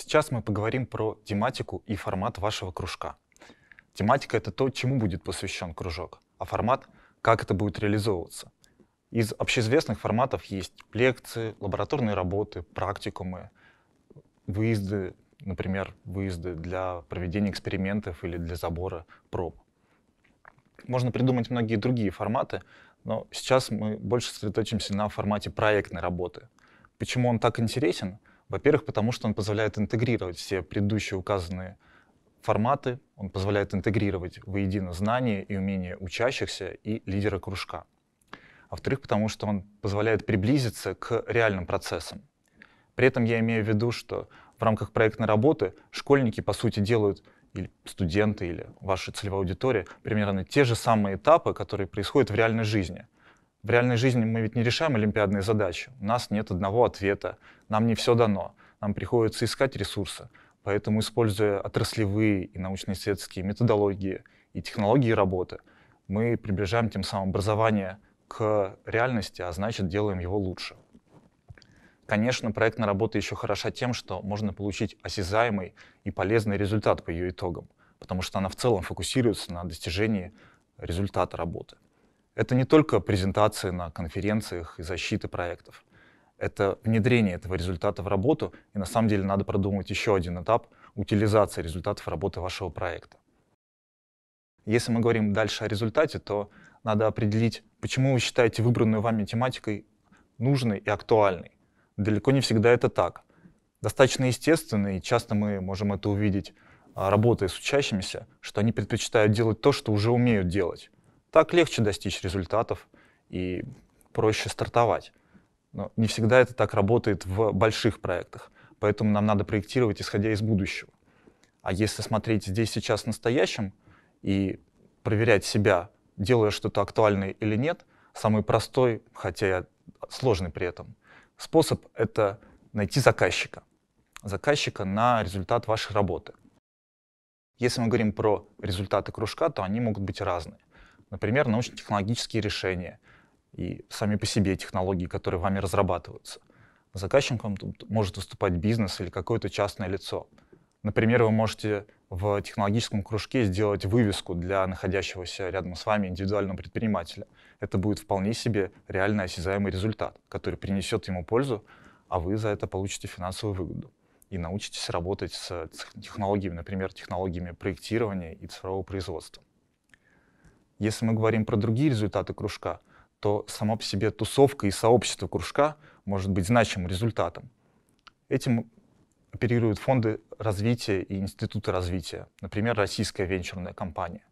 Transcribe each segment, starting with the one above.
Сейчас мы поговорим про тематику и формат вашего кружка. Тематика — это то, чему будет посвящен кружок, а формат — как это будет реализовываться. Из общеизвестных форматов есть лекции, лабораторные работы, практикумы, выезды, например, выезды для проведения экспериментов или для забора проб. Можно придумать многие другие форматы, но сейчас мы больше сосредоточимся на формате проектной работы. Почему он так интересен? Во-первых, потому что он позволяет интегрировать все предыдущие указанные форматы, он позволяет интегрировать воедино знания и умения учащихся и лидера кружка. А во-вторых, потому что он позволяет приблизиться к реальным процессам. При этом я имею в виду, что в рамках проектной работы школьники, по сути, делают или студенты, или ваша целевая аудитория, примерно те же самые этапы, которые происходят в реальной жизни. В реальной жизни мы ведь не решаем олимпиадные задачи. У нас нет одного ответа, нам не все дано, нам приходится искать ресурсы. Поэтому, используя отраслевые и научно-исследовательские методологии и технологии работы, мы приближаем тем самым образование к реальности, а значит делаем его лучше. Конечно, проектная работа еще хороша тем, что можно получить осязаемый и полезный результат по ее итогам, потому что она в целом фокусируется на достижении результата работы. Это не только презентации на конференциях и защиты проектов это внедрение этого результата в работу, и на самом деле надо продумать еще один этап утилизации результатов работы вашего проекта. Если мы говорим дальше о результате, то надо определить, почему вы считаете выбранную вами тематикой нужной и актуальной. Далеко не всегда это так. Достаточно естественно, и часто мы можем это увидеть, а, работая с учащимися, что они предпочитают делать то, что уже умеют делать. Так легче достичь результатов и проще стартовать. Но не всегда это так работает в больших проектах. Поэтому нам надо проектировать, исходя из будущего. А если смотреть здесь сейчас в настоящем и проверять себя, делая что-то актуальное или нет, самый простой, хотя и сложный при этом, способ — это найти заказчика. Заказчика на результат вашей работы. Если мы говорим про результаты кружка, то они могут быть разные. Например, научно-технологические решения — и сами по себе технологии, которые вами разрабатываются. Заказчиком тут может выступать бизнес или какое-то частное лицо. Например, вы можете в технологическом кружке сделать вывеску для находящегося рядом с вами индивидуального предпринимателя. Это будет вполне себе реально осязаемый результат, который принесет ему пользу, а вы за это получите финансовую выгоду и научитесь работать с технологиями, например, технологиями проектирования и цифрового производства. Если мы говорим про другие результаты кружка — то сама по себе тусовка и сообщество кружка может быть значимым результатом. Этим оперируют фонды развития и институты развития, например, российская венчурная компания.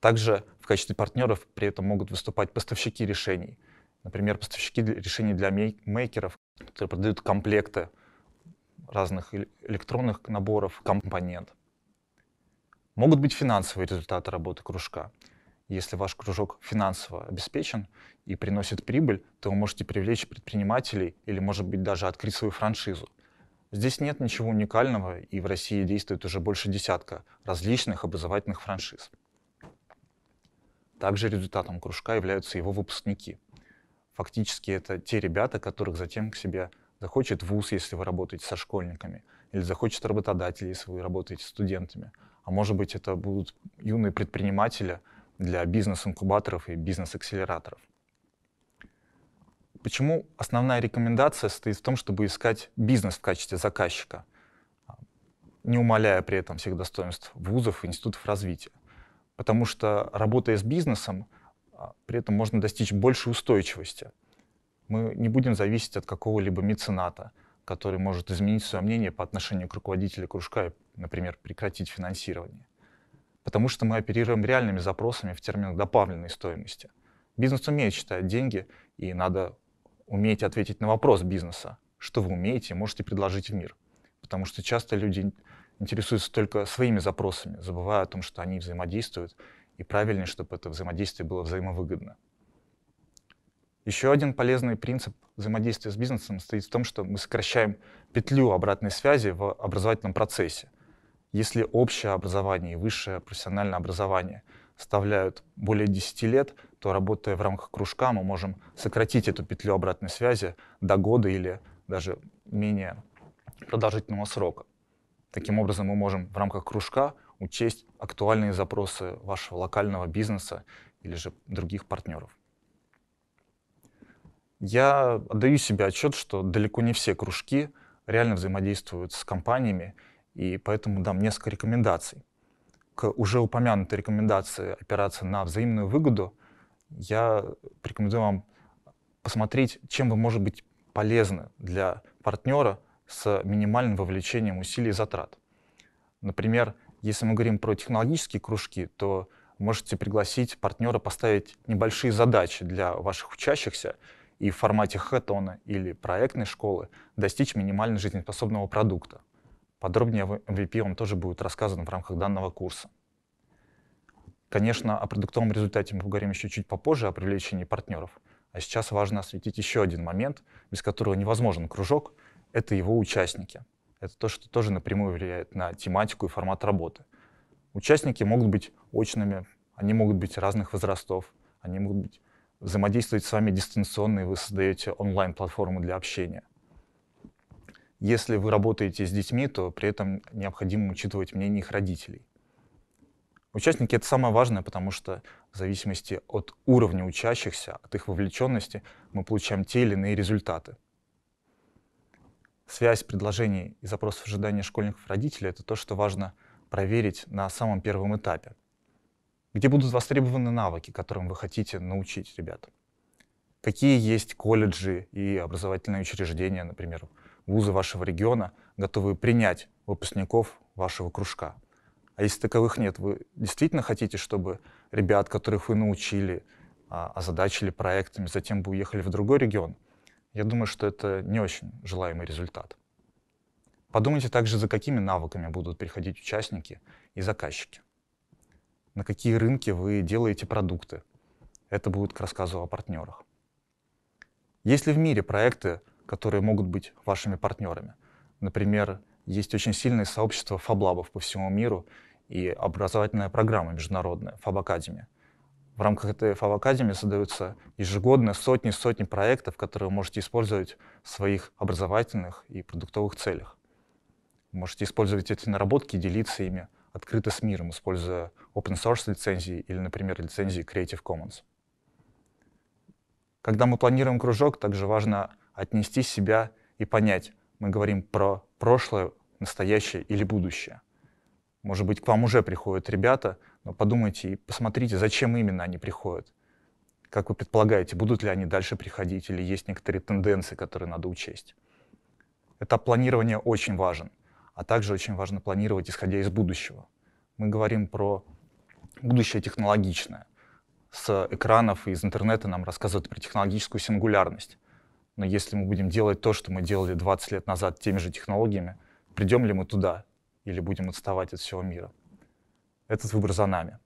Также в качестве партнеров при этом могут выступать поставщики решений, например, поставщики решений для мейкеров, которые продают комплекты разных электронных наборов компонент. Могут быть финансовые результаты работы кружка. Если ваш кружок финансово обеспечен и приносит прибыль, то вы можете привлечь предпринимателей или, может быть, даже открыть свою франшизу. Здесь нет ничего уникального, и в России действует уже больше десятка различных образовательных франшиз. Также результатом кружка являются его выпускники. Фактически это те ребята, которых затем к себе захочет вуз, если вы работаете со школьниками, или захочет работодатель, если вы работаете с студентами. А может быть, это будут юные предприниматели – для бизнес-инкубаторов и бизнес-акселераторов. Почему основная рекомендация состоит в том, чтобы искать бизнес в качестве заказчика, не умаляя при этом всех достоинств вузов и институтов развития? Потому что, работая с бизнесом, а, при этом можно достичь большей устойчивости. Мы не будем зависеть от какого-либо мецената, который может изменить свое мнение по отношению к руководителю кружка и, например, прекратить финансирование потому что мы оперируем реальными запросами в терминах добавленной стоимости. Бизнес умеет считать деньги, и надо уметь ответить на вопрос бизнеса, что вы умеете и можете предложить в мир. Потому что часто люди интересуются только своими запросами, забывая о том, что они взаимодействуют, и правильнее, чтобы это взаимодействие было взаимовыгодно. Еще один полезный принцип взаимодействия с бизнесом состоит в том, что мы сокращаем петлю обратной связи в образовательном процессе. Если общее образование и высшее профессиональное образование составляют более 10 лет, то работая в рамках кружка мы можем сократить эту петлю обратной связи до года или даже менее продолжительного срока. Таким образом, мы можем в рамках кружка учесть актуальные запросы вашего локального бизнеса или же других партнеров. Я отдаю себе отчет, что далеко не все кружки реально взаимодействуют с компаниями и поэтому дам несколько рекомендаций. К уже упомянутой рекомендации опираться на взаимную выгоду, я рекомендую вам посмотреть, чем вы может быть полезны для партнера с минимальным вовлечением усилий и затрат. Например, если мы говорим про технологические кружки, то можете пригласить партнера поставить небольшие задачи для ваших учащихся и в формате хэтона или проектной школы достичь минимально жизнеспособного продукта. Подробнее о MVP вам тоже будет рассказано в рамках данного курса. Конечно, о продуктовом результате мы поговорим еще чуть попозже, о привлечении партнеров. А сейчас важно осветить еще один момент, без которого невозможен кружок — это его участники. Это то, что тоже напрямую влияет на тематику и формат работы. Участники могут быть очными, они могут быть разных возрастов, они могут быть, взаимодействовать с вами дистанционно, и вы создаете онлайн-платформу для общения. Если вы работаете с детьми, то при этом необходимо учитывать мнение их родителей. Участники — это самое важное, потому что в зависимости от уровня учащихся, от их вовлеченности, мы получаем те или иные результаты. Связь предложений и запросов ожидания школьников и родителей — это то, что важно проверить на самом первом этапе. Где будут востребованы навыки, которым вы хотите научить ребят? Какие есть колледжи и образовательные учреждения, например, вузы вашего региона готовы принять выпускников вашего кружка. А если таковых нет, вы действительно хотите, чтобы ребят, которых вы научили, а, озадачили проектами, затем бы уехали в другой регион? Я думаю, что это не очень желаемый результат. Подумайте также, за какими навыками будут приходить участники и заказчики. На какие рынки вы делаете продукты. Это будет к рассказу о партнерах. Есть ли в мире проекты, которые могут быть вашими партнерами. Например, есть очень сильное сообщество фаблабов по всему миру и образовательная программа международная Fab Academy. В рамках этой Fab Academy создаются ежегодно сотни сотни проектов, которые вы можете использовать в своих образовательных и продуктовых целях. Вы можете использовать эти наработки и делиться ими открыто с миром, используя open source лицензии или, например, лицензии Creative Commons. Когда мы планируем кружок, также важно отнести себя и понять, мы говорим про прошлое, настоящее или будущее. Может быть, к вам уже приходят ребята, но подумайте и посмотрите, зачем именно они приходят. Как вы предполагаете, будут ли они дальше приходить или есть некоторые тенденции, которые надо учесть. Это планирование очень важен, а также очень важно планировать, исходя из будущего. Мы говорим про будущее технологичное. С экранов и из интернета нам рассказывают про технологическую сингулярность. Но если мы будем делать то, что мы делали 20 лет назад теми же технологиями, придем ли мы туда или будем отставать от всего мира? Этот выбор за нами.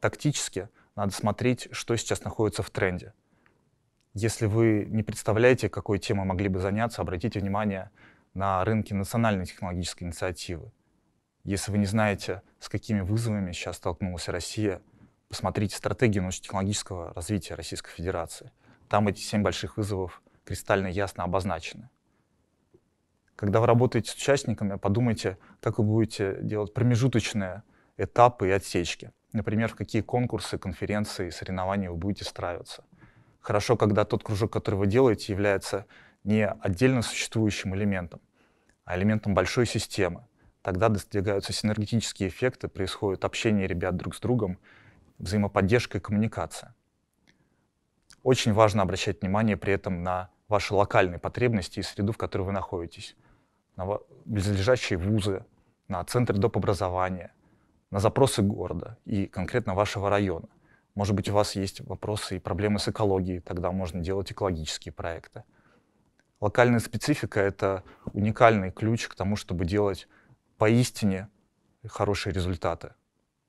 Тактически надо смотреть, что сейчас находится в тренде. Если вы не представляете, какой темой могли бы заняться, обратите внимание на рынки национальной технологической инициативы. Если вы не знаете, с какими вызовами сейчас столкнулась Россия, посмотрите стратегию научно-технологического развития Российской Федерации – там эти семь больших вызовов кристально ясно обозначены. Когда вы работаете с участниками, подумайте, как вы будете делать промежуточные этапы и отсечки. Например, в какие конкурсы, конференции, соревнования вы будете встраиваться. Хорошо, когда тот кружок, который вы делаете, является не отдельно существующим элементом, а элементом большой системы. Тогда достигаются синергетические эффекты, происходит общение ребят друг с другом, взаимоподдержка и коммуникация. Очень важно обращать внимание при этом на ваши локальные потребности и среду, в которой вы находитесь, на близлежащие вузы, на центр доп. образования, на запросы города и конкретно вашего района. Может быть, у вас есть вопросы и проблемы с экологией, тогда можно делать экологические проекты. Локальная специфика — это уникальный ключ к тому, чтобы делать поистине хорошие результаты,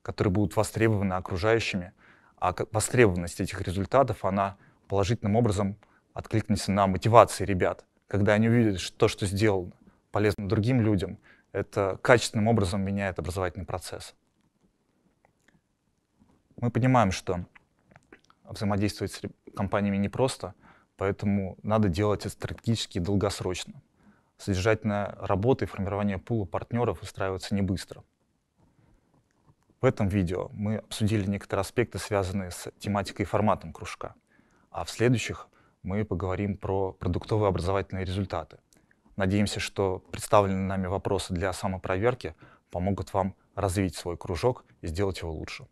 которые будут востребованы окружающими а востребованность этих результатов, она положительным образом откликнется на мотивации ребят, когда они увидят, что то, что сделано, полезно другим людям, это качественным образом меняет образовательный процесс. Мы понимаем, что взаимодействовать с компаниями непросто, поэтому надо делать это стратегически и долгосрочно. Содержательная работа и формирование пула партнеров устраивается не быстро — в этом видео мы обсудили некоторые аспекты, связанные с тематикой и форматом кружка. А в следующих мы поговорим про продуктовые образовательные результаты. Надеемся, что представленные нами вопросы для самопроверки помогут вам развить свой кружок и сделать его лучше.